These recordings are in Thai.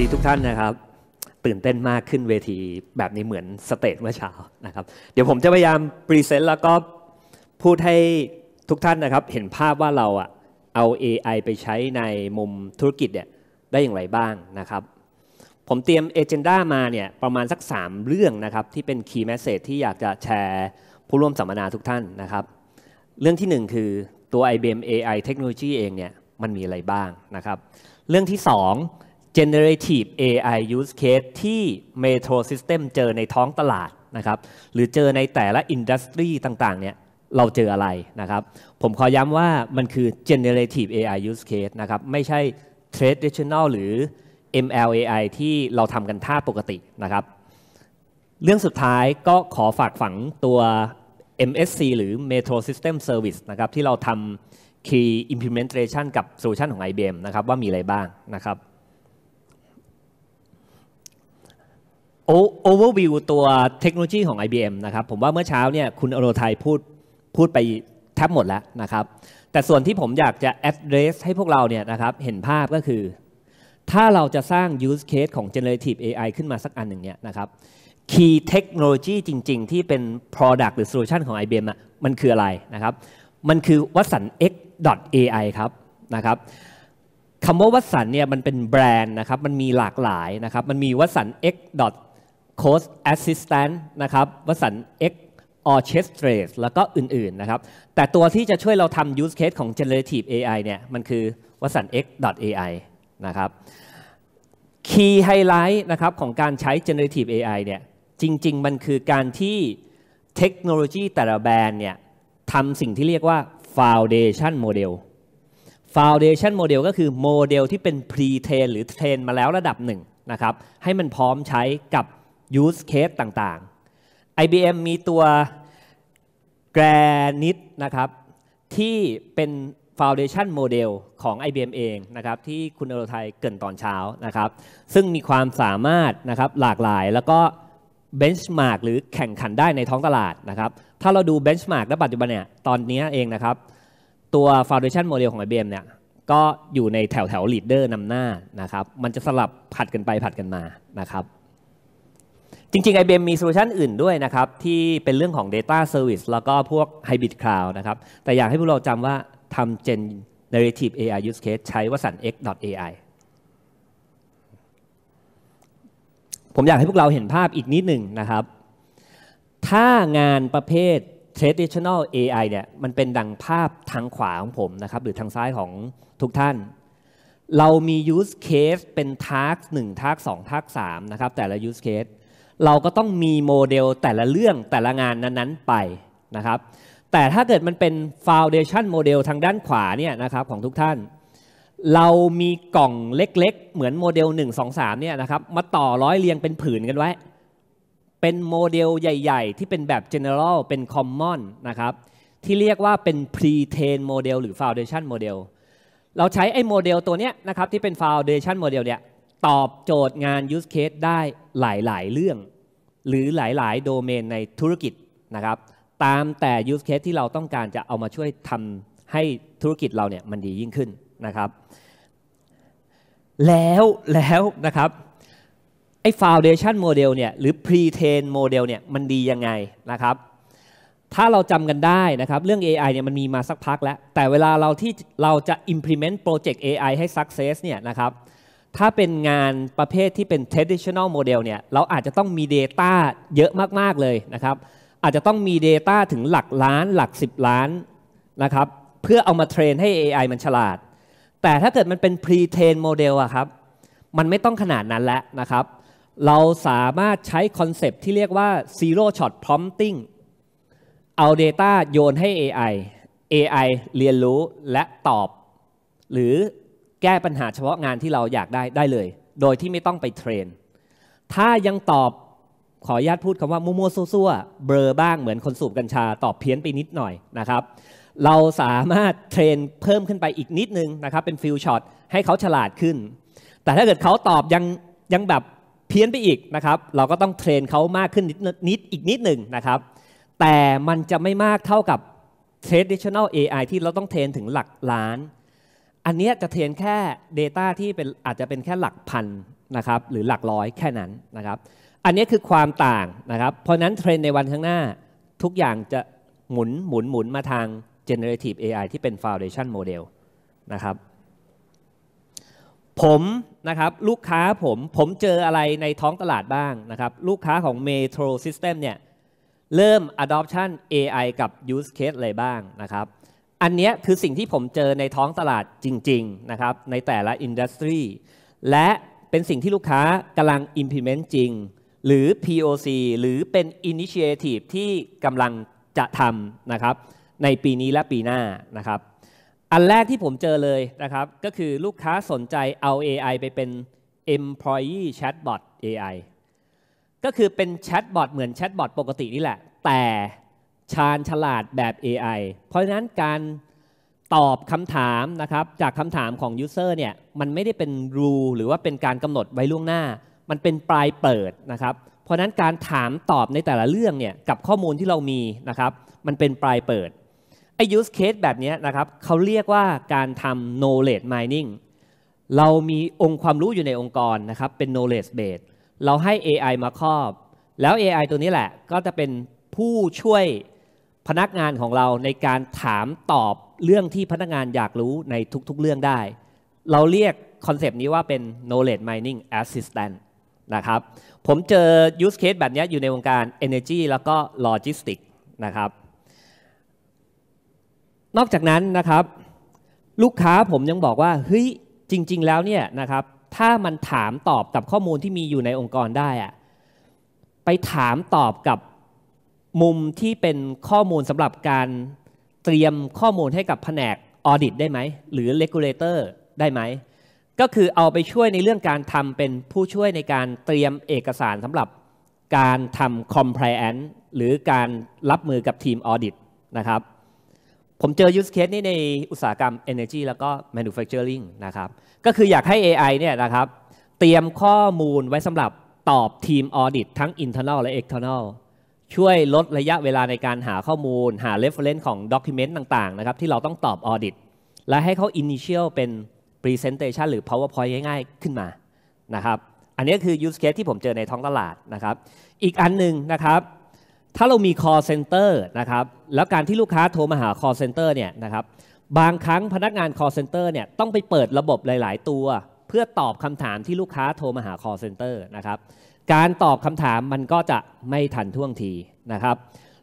ดีทุกท่านนะครับ ตื่นเต้นมากขึ้นเวทีแบบนี้เหมือนสเตจเมื่อเช้านะครับเดี๋ยวผมจะพยายามพรีเซนต์แล้วก็ พูดให้ทุกท่านนะครับ เห็นภาพว่าเราอะเอา AI ไปใช้ในมุมธุรกิจเนี่ยได้อย่างไรบ้างนะครับ ผมเตรียมเอเจนดามาเนี่ยประมาณสัก 3 เรื่องนะครับที่เป็น Key Message ที่อยากจะแชร์ผู้ร่วมสัมมนาทุกท่านนะครับ เรื่องที่ 1 คือตัว IBM AI เทคโนโลยีเองเนี่ยมันมีอะไรบ้างนะครับเรื่องที่ 2 generative AI use case ที่ Metro System เจอในท้องตลาดนะครับ หรือเจอในแต่ละอินดัสทรีต่าง ๆ เนี่ย เราเจออะไรนะครับ ผมขอย้ำว่ามันคือ generative AI use case นะครับ ไม่ใช่ traditional หรือ ML AI ที่เราทำกันท่าปกตินะครับ เรื่องสุดท้ายก็ขอฝากฝังตัว MSC หรือ Metro System Service นะครับ ที่เราทำ Key Implementation กับ Solution ของ IBM นะครับ ว่ามีอะไรบ้างนะครับโอเวอร์วิวตัวเทคโนโลยีของ IBM นะครับ ผมว่าเมื่อเช้าเนี่ยคุณอโรไทยพูดพูดไปแทบหมดแล้วนะครับ แต่ส่วนที่ผมอยากจะ address ให้พวกเราเนี่ยนะครับเห็นภาพก็คือถ้าเราจะสร้าง use case ของ generative AI ขึ้นมาสักอันหนึ่งเนี่ยนะครับ key เทคโนโลยีจริง ๆ ที่เป็น product หรือ solution ของ IBM อะมันคืออะไรนะครับมันคือวัสัน x AI ครับนะครับคำว่าวัสันเนี่ยมันเป็นแบรนด์นะครับมันมีหลากหลายนะครับมันมีวัสัน x โค้ชแอสซิสแตนต์นะครับวสันเอ็กออเคสเตรสแล้วก็อื่นๆนะครับ แต่ตัวที่จะช่วยเราทำ use case ของ generative AI เนี่ยมันคือวสัน x AI นะครับคีย์ไฮไลท์นะครับของการใช้ generative AI เนี่ยจริง ๆมันคือการที่เทคโนโลยีแต่ละแบรนด์เนี่ยทำสิ่งที่เรียกว่า foundation model foundation model ก็คือโมเดลที่เป็น pre train หรือเทรนมาแล้วระดับหนึ่งนะครับให้มันพร้อมใช้กับ use case ต่างๆ IBM มีตัวแกรนิตนะครับ ที่เป็น Foundation Model ของ IBM เองนะครับที่คุณอรไทยเกินตอนเช้านะครับ ซึ่งมีความสามารถนะครับหลากหลายแล้วก็เบนช์มาร์กหรือแข่งขันได้ในท้องตลาดนะครับถ้าเราดูเบนช์มาร์กณปัจจุบันเนี่ย ตอนนี้เองนะครับ ตัว Foundation Model ของ IBM เนี่ย ก็อยู่ในแถวแถวลีดเดอร์นำหน้านะครับมันจะสลับผัดกันไปผัดกันมานะครับจริงๆ IBM มีโซลูชันอื่นด้วยนะครับ ที่เป็นเรื่องของ Data Service แล้วก็พวก Hybrid Cloud นะครับแต่อยากให้พวกเราจำว่าทำ Generative AI Use Case ใช้วสัน x.ai ผมอยากให้พวกเราเห็นภาพอีกนิดหนึ่งนะครับ ถ้างานประเภท traditional AI เนี่ยมันเป็นดังภาพทางขวาของผมนะครับหรือทางซ้ายของทุกท่าน เรามี use case เป็น task 1 task 2 task 3นะครับแต่ละ use case เราก็ต้องมีโมเดลแต่ละเรื่องแต่ละงานนั้น ๆ ไปนะครับแต่ถ้าเกิดมันเป็น Foundation โมเดลทางด้านขวาเนี่ยนะครับของทุกท่าน เรามีกล่องเล็กๆ เหมือนโมเดล1 2 3เนี่ยนะครับมาต่อร้อยเรียงเป็นผืนกันไว้ เป็นโมเดลใหญ่ๆ ที่เป็นแบบ general เป็น common นะครับที่เรียกว่าเป็น pre-train โมเดลหรือ foundation โมเดลเราใช้ไอ้โมเดลตัวเนี้ยนะครับที่เป็น foundation โมเดลเนี่ยตอบโจทย์งาน use case ได้หลาย ๆ เรื่องหรือหลาย ๆ โดเมนในธุรกิจนะครับ ตามแต่ use case ที่เราต้องการจะเอามาช่วยทำให้ธุรกิจเราเนี่ยมันดียิ่งขึ้นนะครับ แล้วแล้วนะครับไอ้ foundation model เนี่ยหรือ pre-train model เนี่ยมันดียังไงนะครับ ถ้าเราจำกันได้นะครับเรื่อง AI เนี่ยมันมีมาสักพักแล้ว แต่เวลาเราที่เราจะ implement project AI ให้ success เนี่ยนะครับถ้าเป็นงานประเภทที่เป็น traditional model เนี่ยเราอาจจะต้องมี Data เยอะมากๆเลยนะครับอาจจะต้องมี Data ถึงหลักล้าน หลัก 10 ล้านนะครับ เพื่อเอามาเทรนให้ AI มันฉลาด แต่ถ้าเกิดมันเป็น pre-train model อะครับมันไม่ต้องขนาดนั้นแล้วนะครับ เราสามารถใช้คอนเซปที่เรียกว่า zero shot prompting เอา Data โยนให้ AI AI เรียนรู้และตอบ หรือแก้ปัญหาเฉพาะงานที่เราอยากได้ได้เลย โดยที่ไม่ต้องไปเทรน ถ้ายังตอบขออนุญาตพูดคำว่ามั่วๆซั่ว ๆ เบลอบ้างเหมือนคนสูบกัญชาตอบเพี้ยนไปนิดหน่อยนะครับเราสามารถเทรนเพิ่มขึ้นไปอีกนิดนึงนะครับเป็นฟิลช็อตให้เขาฉลาดขึ้น แต่ถ้าเกิดเขาตอบยังยังแบบเพี้ยนไปอีกนะครับเราก็ต้องเทรนเขามากขึ้นนิดนิดอีกนิดหนึ่งนะครับแต่มันจะไม่มากเท่ากับ traditional AI ที่เราต้องเทรนถึงหลักล้านอันนี้จะเทรนแค่ Data ที่เป็นอาจจะเป็นแค่หลักพันนะครับหรือหลักร้อยแค่นั้นนะครับ อันนี้คือความต่างนะครับ เพราะนั้นเทรนในวันข้างหน้าทุกอย่างจะหมุนหมุนหมุนมาทาง generative AI ที่เป็น foundation model นะครับผมนะครับลูกค้าผม ผมเจออะไรในท้องตลาดบ้างนะครับ ลูกค้าของ Metro System เนี่ยเริ่ม adoption AI กับ use case อะไรบ้างนะครับอันนี้คือสิ่งที่ผมเจอในท้องตลาดจริงๆนะครับในแต่ละอินดัสทรีและเป็นสิ่งที่ลูกค้ากำลัง implement จริง หรือ POC หรือเป็น initiative ที่กำลังจะทำนะครับในปีนี้และปีหน้านะครับอันแรกที่ผมเจอเลยนะครับก็คือลูกค้าสนใจเอา AI ไปเป็น employee chatbot AI ก็คือเป็นแชทบอทเหมือนแชทบอทปกตินี่แหละ แต่ชาญฉลาดแบบ AI เพราะฉะนั้นการตอบคำถามนะครับ จากคำถามของยูเซอร์เนี่ยมันไม่ได้เป็นรูหรือว่าเป็นการกำหนดไว้ล่วงหน้า มันเป็นปลายเปิดนะครับ เพราะนั้นการถามตอบในแต่ละเรื่องเนี่ยกับข้อมูลที่เรามีนะครับมันเป็นปลายเปิดไอ้ use case แบบนี้นะครับเขาเรียกว่าการทำ knowledge mining เรามีองค์ความรู้อยู่ในองค์กรนะครับเป็น knowledge base เราให้ AI มาครอบ แล้ว AI ตัวนี้แหละก็จะเป็นผู้ช่วยพนักงานของเราในการถามตอบเรื่องที่พนักงานอยากรู้ในทุก ๆเรื่องได้ เราเรียกคอนเซป t นี้ว่าเป็น knowledge mining assistant นะครับผมเจอ use case แบบนี้อยู่ในวงการ energy แล้วก็ logistics นะครับนอกจากนั้นนะครับ ลูกค้าผมยังบอกว่าเฮ้ยจริง ๆแล้วเนี่ยนะครับถ้ามันถามตอบกับข้อมูลที่มีอยู่ในองค์กรได้อะไปถามตอบกับมุมที่เป็นข้อมูลสำหรับการเตรียมข้อมูลให้กับแผนกออดิตได้ไหม หรือเลกูลเลเตอร์ได้ไหม ก็คือเอาไปช่วยในเรื่องการทำเป็นผู้ช่วยในการเตรียมเอกสารสำหรับการทำคอม p l แอนซ์หรือการรับมือกับทีมออดิตนะครับผมเจอ use case นี้ในอุตสาหกรรม energy แล้วก็ manufacturing นะครับก็คืออยากให้ AI เนี่ยนะครับเตรียมข้อมูลไว้สำหรับตอบทีมออดิตทั้ง internal และ external ช่วยลดระยะเวลาในการหาข้อมูล หา reference ของ document ต่างๆนะครับที่เราต้องตอบ audit และให้เขา initial เป็น presentation หรือ powerpoint ง่ายๆ ขึ้นมานะครับอันนี้คือ use case ที่ผมเจอในท้องตลาดนะครับ อีกอันหนึ่งนะครับ ถ้าเรามี call center นะครับแล้วการที่ลูกค้าโทรมาหา call center เนี่ยนะครับบางครั้งพนักงาน call center เนี่ยต้องไปเปิดระบบหลายๆ ตัว เพื่อตอบคำถามที่ลูกค้าโทรมาหา call center นะครับการตอบคำถามมันก็จะไม่ทันท่วงทีนะครับ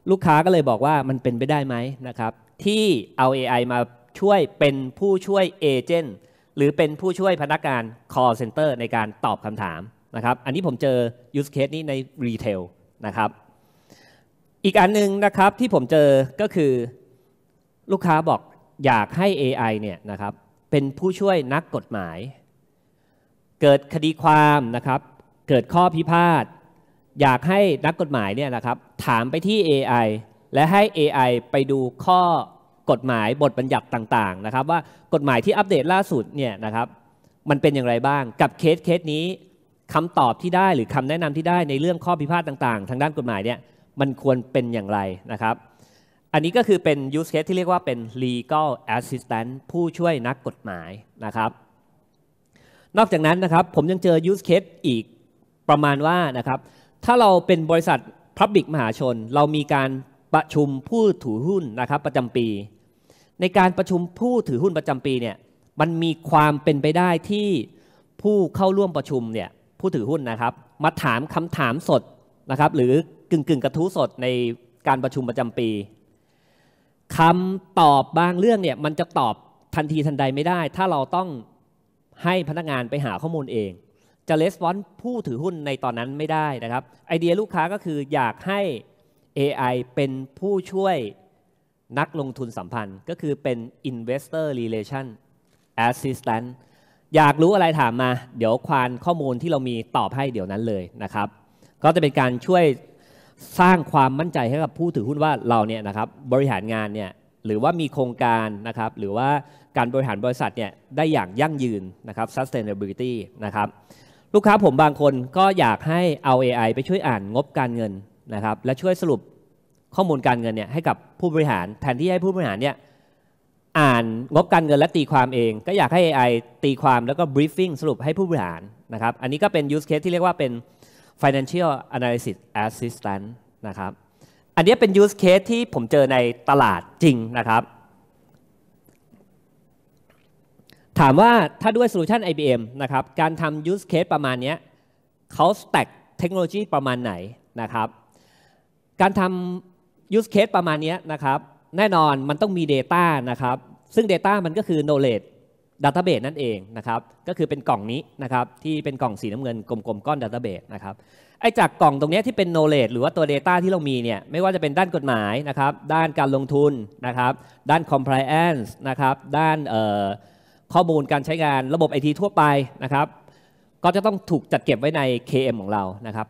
ลูกค้าก็เลยบอกว่ามันเป็นไปได้ไหมนะครับ ที่เอา AI มาช่วยเป็นผู้ช่วยเอเจนต์หรือเป็นผู้ช่วยพนักงาน call center ในการตอบคำถามนะครับ อันนี้ผมเจอ use case นี้ในรีเทลนะครับอีกอันนึงนะครับที่ผมเจอก็คือลูกค้าบอกอยากให้ AI เนี่ยนะครับ เป็นผู้ช่วยนักกฎหมาย เกิดคดีความนะครับเกิดข้อพิพาทอยากให้นักกฎหมายเนี่ยนะครับถามไปที่ AI และให้ AI ไปดูข้อกฎหมายบทบัญญัติต่างๆนะครับว่ากฎหมายที่อัปเดตล่าสุดเนี่ยนะครับมันเป็นอย่างไรบ้างกับเคสเคสนี้คำตอบที่ได้หรือคำแนะนำที่ได้ในเรื่องข้อพิพาทต่าง ๆ ทางด้านกฎหมายเนี่ยมันควรเป็นอย่างไรนะครับอันนี้ก็คือเป็น use case ที่เรียกว่าเป็น legal assistant ผู้ช่วยนักกฎหมายนะครับ นอกจากนั้นนะครับผมยังเจอ use case อีกประมาณว่านะครับถ้าเราเป็นบริษัทพับบิกมหาชน เรามีการประชุมผู้ถือหุ้นนะครับประจำปี ในการประชุมผู้ถือหุ้นประจำปีเนี่ยมันมีความเป็นไปได้ที่ผู้เข้าร่วมประชุมเนี่ยผู้ถือหุ้นนะครับ มาถามคำถามสดนะครับหรือกึ่งกึ่งกระทู้สดในการประชุมประจำปี คำตอบบางเรื่องเนี่ยมันจะตอบทันทีทันใดไม่ได้ถ้าเราต้องให้พนักงานไปหาข้อมูลเองจะレスปอนผู้ถือหุ้นในตอนนั้นไม่ได้นะครับ ไอเดียลูกค้าก็คืออยากให้ AI เป็นผู้ช่วยนักลงทุนสัมพันธ์ก็คือเป็น investor relation assistant อยากรู้อะไรถามมาเดี๋ยวควานข้อมูลที่เรามีตอบให้เดี๋ยวนั้นเลยนะครับ ก็จะเป็นการช่วยสร้างความมั่นใจให้กับผู้ถือหุ้นว่าเราเนี่ยนะครับบริหารงานเนี่ยหรือว่ามีโครงการนะครับหรือว่าการบริหารบริษัทเนี่ยได้อย่างยั่งยืนนะครับ sustainability นะครับลูกค้าผมบางคนก็อยากให้เอา AI ไปช่วยอ่านงบการเงินนะครับและช่วยสรุปข้อมูลการเงินเนี่ยให้กับผู้บริหาร แทนที่ให้ผู้บริหารเนี่ยอ่านงบการเงินและตีความเอง ก็อยากให้ AI ตีความแล้วก็ briefing สรุปให้ผู้บริหารนะครับ อันนี้ก็เป็น use case ที่เรียกว่าเป็น financial analysis assistant นะครับอันนี้เป็น use case ที่ผมเจอในตลาดจริงนะครับถามว่า ถ้าด้วยโซลูชัน IBM นะครับ การทำ use case ประมาณนี้เขาสแต็กเทคโนโลยีประมาณไหนนะครับ การทำ use case ประมาณนี้นะครับ แน่นอนมันต้องมี Data นะครับ ซึ่ง Data มันก็คือ knowledge database นั่นเองนะครับ ก็คือเป็นกล่องนี้นะครับที่เป็นกล่องสีน้ำเงินกลมๆ ก้อน database นะครับ ไอ้จากกล่องตรงนี้ที่เป็น knowledge หรือว่าตัว Data ที่เรามีเนี่ยไม่ว่าจะเป็นด้านกฎหมายนะครับด้านการลงทุนนะครับด้าน compliance นะครับด้านเอ่อข้อมูลการใช้งานระบบไอทีทั่วไปนะครับก็จะต้องถูกจัดเก็บไว้ใน KM ของเรานะครับ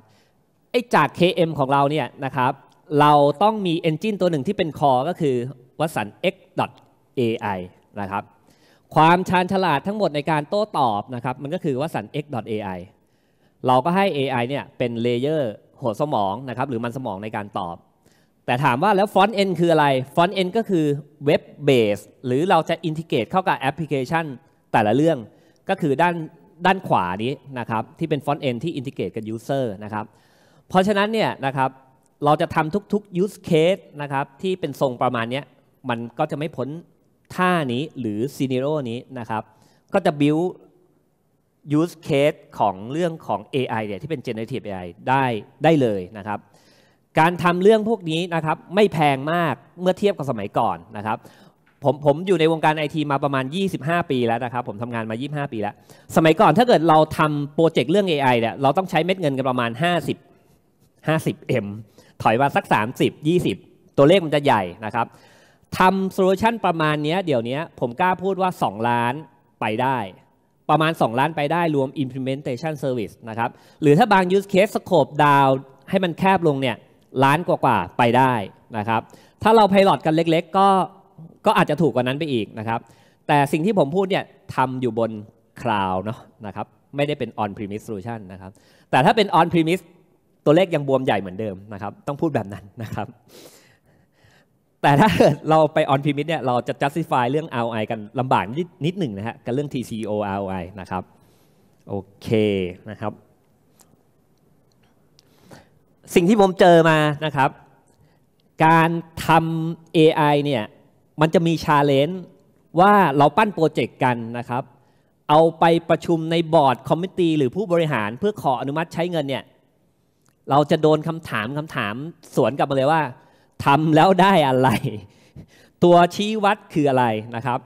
ไอจาก KM ของเราเนี่ยนะครับเราต้องมี Engine ตัวหนึ่งที่เป็นคอก็คือวัสัน x.ai นะครับความชาญฉลาดทั้งหมดในการโต้ตอบนะครับมันก็คือวัสัน x.ai เราก็ให้ AI เนี่ยเป็นเลเยอร์หัวสมองนะครับหรือมันสมองในการตอบแต่ถามว่าแล้วฟอนต์เอ็นคืออะไรฟอนต์เอ็นก็คือเว็บเบสหรือเราจะอินทิเกรตเข้ากับแอปพลิเคชัน แต่ละเรื่องก็คือด้านด้านขวานี้นะครับ ที่เป็นฟอนต์เอ็นที่อินทิเกรตกับยูเซอร์นะครับ เพราะฉะนั้นเนี่ยนะครับเราจะทำทุกๆ use case นะครับที่เป็นทรงประมาณนี้มันก็จะไม่พ้นท่านี้หรือซีเนโรนี้นะครับ ก็จะ build use case ของเรื่องของ AI เนี่ยที่เป็น generative AI ได้ได้เลยนะครับการทำเรื่องพวกนี้นะครับ ไม่แพงมากเมื่อเทียบกับสมัยก่อนนะครับ ผมผมอยู่ในวงการไอทีมาประมาณ 25 ปีแล้วนะครับ ผมทำงานมา 25 ปีแล้ว สมัยก่อนถ้าเกิดเราทำโปรเจกต์เรื่อง AI เนี่ยเราต้องใช้เม็ดเงินกันประมาณ 50 50 M ถอยมาสัก 30 20 ตัวเลขมันจะใหญ่นะครับทำโซลูชันประมาณนี้เดี๋ยวนี้ผมกล้าพูดว่า 2 ล้านไปได้ ประมาณ 2 ล้านไปได้รวม implementation service นะครับหรือถ้าบาง use case scope down ให้มันแคบลงเนี่ยล้านกว่าๆไปได้นะครับ ถ้าเราไพลอตกันเล็ก ๆ ก็ก็อาจจะถูกกว่านั้นไปอีกนะครับ แต่สิ่งที่ผมพูดเนี่ยทำอยู่บนคลาวเนาะนะครับ ไม่ได้เป็น on premise solution นะครับ แต่ถ้าเป็น on premise ตัวเลขยังบวมใหญ่เหมือนเดิมนะครับต้องพูดแบบนั้นนะครับ แต่ถ้าเกิดเราไป on premise เนี่ยเราจะ justify เรื่อง ROI กันลำบากนิดนิดหนึ่งนะฮะกับเรื่อง TCO ROI นะครับโอเคนะครับสิ่งที่ผมเจอมานะครับ การทำ AI เนี่ยมันจะมีชาเลนจ์ว่าเราปั้นโปรเจกต์กันนะครับ เอาไปประชุมในบอร์ดคอมมิตี้หรือผู้บริหารเพื่อขออนุมัติใช้เงินเนี่ยเราจะโดนคำถามคำถามสวนกลับมาเลยว่าทำแล้วได้อะไร ตัวชี้วัดคืออะไรนะครับ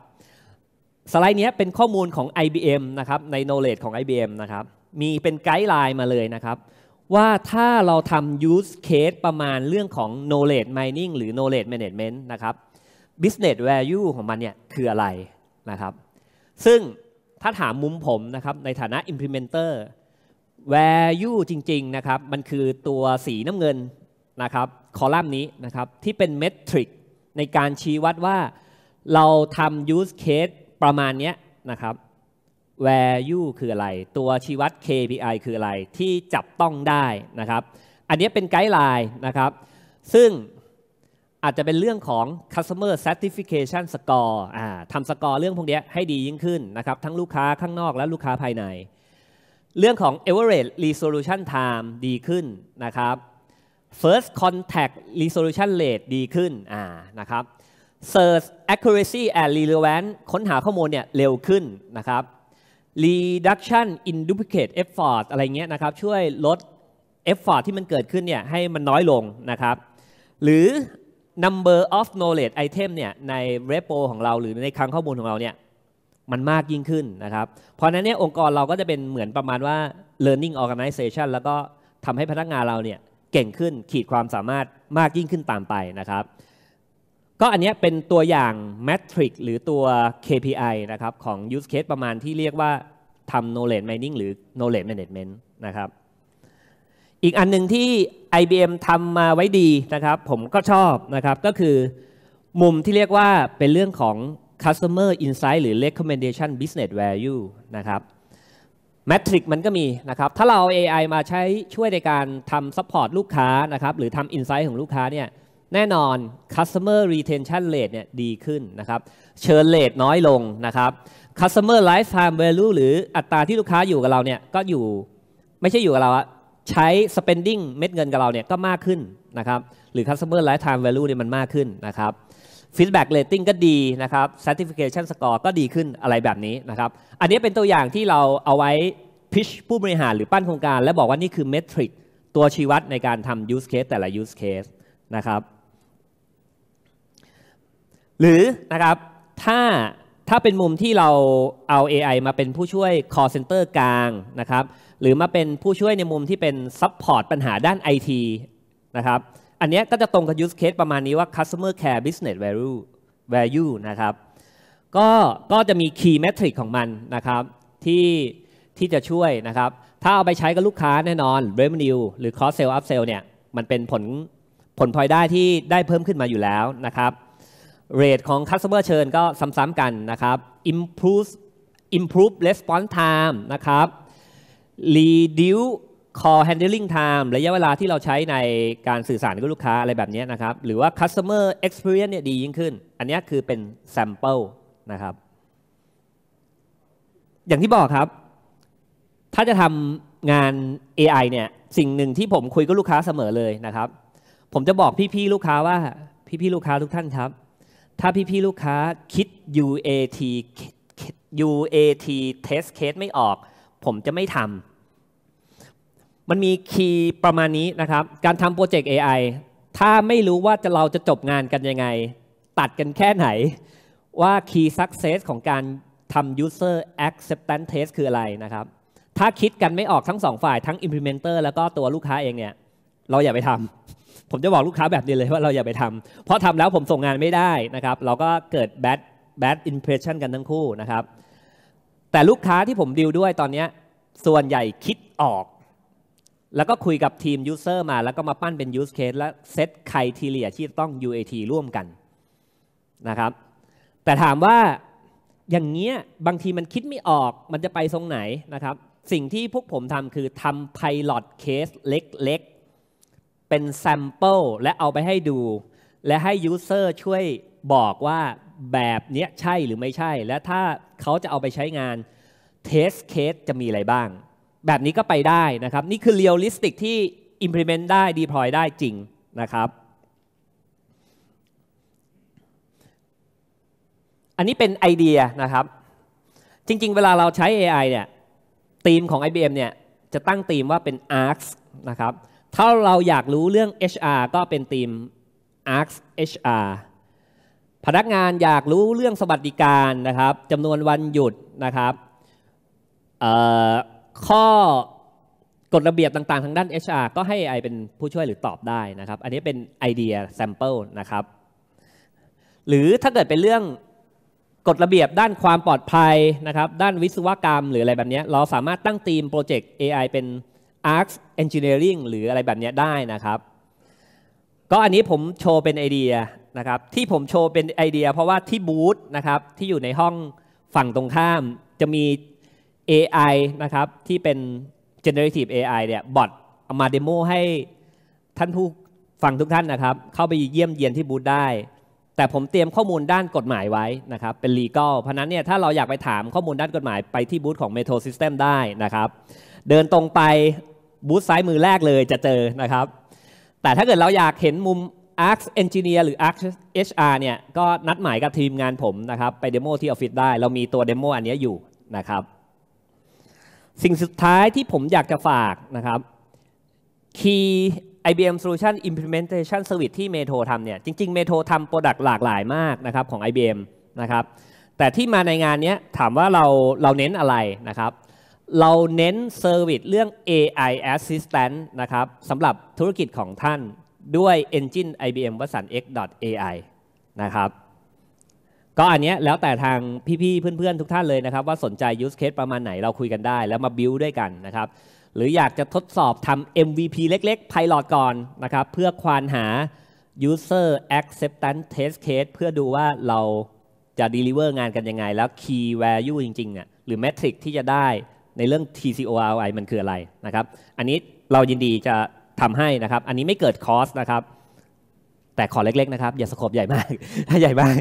สไลด์นี้เป็นข้อมูลของ IBM นะครับใน knowledge ของ IBM นะครับ มีเป็นไกด์ไลน์มาเลยนะครับว่าถ้าเราทำ use case ประมาณเรื่องของ knowledge mining หรือ knowledge management นะครับ business value ของมันเนี่ยคืออะไรนะครับ ซึ่งถ้าถามมุมผมนะครับในฐานะ implementer value จริงๆ นะครับ มันคือตัวสีน้ำเงินนะครับ คอลัมน์นี้นะครับที่เป็น metric ในการชี้วัดว่าเราทำ use case ประมาณนี้นะครับ value คืออะไรตัวชี้วัด KPI คืออะไรที่จับต้องได้นะครับ อันนี้เป็นไกด์ไลน์นะครับซึ่งอาจจะเป็นเรื่องของ customer satisfaction score อ่าทำสกอร์เรื่องพวกนี้ให้ดียิ่งขึ้นนะครับ ทั้งลูกค้าข้างนอกและลูกค้าภายใน เรื่องของ average resolution time ดีขึ้นนะครับ first contact resolution rate ดีขึ้นอ่านะครับ search accuracy and relevance ค้นหาข้อมูลเนี่ยเร็วขึ้นนะครับ reduction in duplicate effort อะไรเงี้ยนะครับช่วยลด effort ที่มันเกิดขึ้นเนี่ยให้มันน้อยลงนะครับ หรือ number of knowledge item เนี่ยใน repo ของเรา หรือในคลังข้อมูลของเราเนี่ยมันมากยิ่งขึ้นนะครับ เพราะนั้นเนี่ยองค์กรเราก็จะเป็นเหมือนประมาณว่า learning organization แล้วก็ทำให้พนักงานเราเนี่ยเก่งขึ้นขีดความสามารถมากยิ่งขึ้นตามไปนะครับก็อันนี้เป็นตัวอย่างแมทริกหรือตัว KPI นะครับของ use case ประมาณที่เรียกว่าทำ knowledge mining หรือ knowledge management นะครับอีกอันหนึ่งที่ IBM ทำมาไว้ดีนะครับผมก็ชอบนะครับก็คือมุมที่เรียกว่าเป็นเรื่องของ customer insight หรือ recommendation business value นะครับแมทริกมันก็มีนะครับถ้าเราเอา AI มาใช้ช่วยในการทำซัพพอร์ตลูกค้านะครับหรือทำอินไซต์ของลูกค้าเนี่ยแน่นอน customer retention rate เนี่ยดีขึ้นนะครับเชิญเลทน้อยลงนะครับ customer lifetime value หรืออัตราที่ลูกค้าอยู่กับเราเนี่ยก็อยู่ ไม่ใช่อยู่กับเราอะใช้ spending เม็ดเงินกับเราเนี่ยก็มากขึ้นนะครับหรือ customer lifetime value เนี่ยมันมากขึ้นนะครับ feedback rating ก็ดีนะครับ c e r t i f i c a t i o n score ก็ดีขึ้นอะไรแบบนี้นะครับ อันนี้เป็นตัวอย่างที่เราเอาไว้ pitch ผู้บริหารหรือปั้นโครงการ และบอกว่านี่คือ metric ตัวชี้วัดในการทำ use case แต่ละ use case นะครับหรือนะครับถ้า ถ้าเป็นมุมที่เราเอา AI มาเป็นผู้ช่วย call center กลางนะครับหรือมาเป็นผู้ช่วยในมุมที่เป็น support ปัญหาด้าน IT นะครับอันนี้ก็จะตรงกับ use case ประมาณนี้ว่า customer care business value value นะครับก็ก็จะมี key metric ของมันนะครับ ที่ที่จะช่วยนะครับ ถ้าเอาไปใช้กับลูกค้าแน่นอน revenue หรือ cross sell up sell เนี่ยมันเป็นผลผลพลอยได้ที่ได้เพิ่มขึ้นมาอยู่แล้วนะครับเรทของ customer เชิญก็ซ้ำๆ กันนะครับ improve improve response time นะครับ reduce call handling time ระยะเวลาที่เราใช้ในการสื่อสารกับลูกค้าอะไรแบบนี้นะครับ หรือว่า customer experience เนี่ยดียิ่งขึ้น อันนี้คือเป็น sample นะครับ อย่างที่บอกครับ ถ้าจะทำงาน AI เนี่ย สิ่งหนึ่งที่ผมคุยกับลูกค้าเสมอเลยนะครับ ผมจะบอกพี่ ๆ ลูกค้าว่า พี่ ๆ ลูกค้าทุกท่านครับถ้าพี่ๆลูกค้าคิด UAT UAT test case ไม่ออก ผมจะไม่ทำ มันมีคีย์ประมาณนี้นะครับ การทำโปรเจกต์ AI ถ้าไม่รู้ว่าจะเราจะจบงานกันยังไง ตัดกันแค่ไหน ว่าีย์ Success ของการทำ User Acceptance Test คืออะไรนะครับ ถ้าคิดกันไม่ออกทั้งสองฝ่ายทั้ง Implementer แล้วก็ตัวลูกค้าเองเนี่ย เราอย่าไปทำผมจะบอกลูกค้าแบบนี้เลยว่าเราอย่าไปทำเพราะทำแล้วผมส่งงานไม่ได้นะครับเราก็เกิด bad bad impression กันทั้งคู่นะครับแต่ลูกค้าที่ผมดิวด้วยตอนนี้ ส่วนใหญ่คิดออก แล้วก็คุยกับทีม user มาแล้วก็มาปั้นเป็น use case และเซตใครทีเรียที่ต้อง UAT ร่วมกันนะครับแต่ถามว่าอย่างเงี้ยบางทีมันคิดไม่ออกมันจะไปทรงไหนนะครับสิ่งที่พวกผมทำคือทำ pilot case เล็ก ๆเป็นแซมเปิลและเอาไปให้ดู และให้ยูเซอร์ช่วยบอกว่าแบบนี้ใช่หรือไม่ใช่ และถ้าเขาจะเอาไปใช้งานเทสเคสจะมีอะไรบ้าง แบบนี้ก็ไปได้นะครับ นี่คือเรียลลิสติกที่ implement ได้ deploy ได้จริงนะครับ อันนี้เป็นไอเดียนะครับจริง ๆ เวลาเราใช้ AI เนี่ยทีมของ IBM เนี่ย จะตั้งทีมว่าเป็น ARCs นะครับถ้าเราอยากรู้เรื่อง HR ก็เป็นทีม Ask HR พนักงานอยากรู้เรื่องสวัสดิการนะครับจำนวนวันหยุดนะครับข้อกฎระเบียบต่างๆทางด้าน HR ก็ให้ AI เป็นผู้ช่วยหรือตอบได้นะครับอันนี้เป็นไอเดียแซมเปิลนะครับหรือถ้าเกิดเป็นเรื่องกฎระเบียบด้านความปลอดภัยนะครับด้านวิศวกรรมหรืออะไรแบบนี้เราสามารถตั้งทีมโปรเจกต์ AI เป็น Arc Engineering หรืออะไรแบบนี้ได้นะครับ ก็อันนี้ผมโชว์เป็นไอเดียนะครับที่ผมโชว์เป็นไอเดียเพราะว่าที่บูธนะครับที่อยู่ในห้องฝั่งตรงข้ามจะมี AI นะครับที่เป็น generative AI เนี่ยบอทเอามาเดโมให้ท่านผู้ฟังทุกท่านนะครับเข้าไปเยี่ยมเยียนที่บูธได้ แต่ผมเตรียมข้อมูลด้านกฎหมายไว้นะครับเป็น legal เพราะนั้นเนี่ยถ้าเราอยากไปถามข้อมูลด้านกฎหมายไปที่บูธของ Metro System ได้นะครับเดินตรงไปบูธซ้ายมือแรกเลยจะเจอนะครับ แต่ถ้าเกิดเราอยากเห็นมุม Arc Engineer หรือ Arc HR เนี่ยก็นัดหมายกับทีมงานผมนะครับไปเดโมที่ออฟฟิศได้ เรามีตัวเดโมอันนี้อยู่นะครับ สิ่งสุดท้ายที่ผมอยากจะฝากนะครับ Key IBM Solution Implementation Service ที่เมโทรทำเนี่ยจริง ๆเมโทรทำโปรดักต์หลากหลายมากนะครับของ IBM นะครับแต่ที่มาในงานนี้ถามว่าเราเราเน้นอะไรนะครับเราเน้นเซอร์วิสเรื่อง AI Assistant นะครับสำหรับธุรกิจของท่านด้วย Engine IBM Watson X AI นะครับก็อันนี้แล้วแต่ทางพี่ๆเพื่อนๆ ทุกท่านเลยนะครับ ว่าสนใจ use case ประมาณไหนเราคุยกันได้ แล้วมา build ด้วยกันนะครับ หรืออยากจะทดสอบทำ MVP เล็กๆ pilot ก่อนนะครับเพื่อควานหา user acceptance test case เพื่อดูว่าเราจะ deliver งานกันยังไง แล้ว key value จริงๆอ่ะหรือ metric ที่จะได้ในเรื่อง TCORI มันคืออะไรนะครับ อันนี้เรายินดีจะทำให้นะครับ อันนี้ไม่เกิดคอสนะครับ แต่ขอเล็กๆนะครับ อย่าสกบใหญ่มากถ้าใหญ่มาก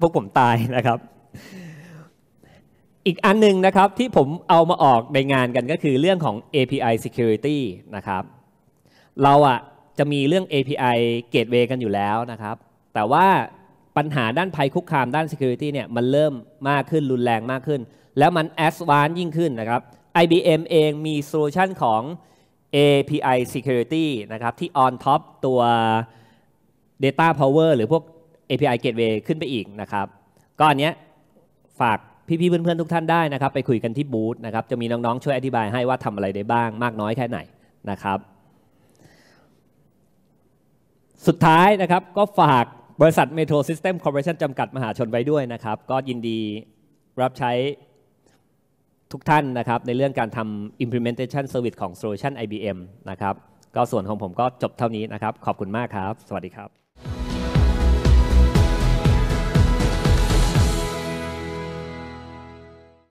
พวกผมตายนะครับ อีกอันหนึ่งนะครับที่ผมเอามาออกในงานกันก็คือเรื่องของ API security นะครับ เราอะจะมีเรื่อง API gateway กันอยู่แล้วนะครับ แต่ว่าปัญหาด้านภัยคุกคามด้าน security เนี่ยมันเริ่มมากขึ้นรุนแรงมากขึ้นแล้วมันแอดวานยิ่งขึ้นนะครับ IBM เองมีโซลูชันของ API Security นะครับที่ on top ตัว Data Power หรือพวก API Gateway ขึ้นไปอีกนะครับก็อันเนี้ยฝากพี่ ๆ เพื่อน ๆ ทุกท่านได้นะครับ ไปคุยกันที่บูธนะครับจะมีน้อง ๆ ช่วยอธิบายให้ว่าทำอะไรได้บ้างมากน้อยแค่ไหนนะครับ สุดท้ายนะครับก็ฝากบริษัท Metro System Corporation จำกัดมหาชนไว้ด้วยนะครับก็ยินดีรับใช้ทุกท่านนะครับ ในเรื่องการทำ implementation service ของ solution IBM นะครับ ก็ส่วนของผมก็จบเท่านี้นะครับ ขอบคุณมากครับ สวัสดีครับ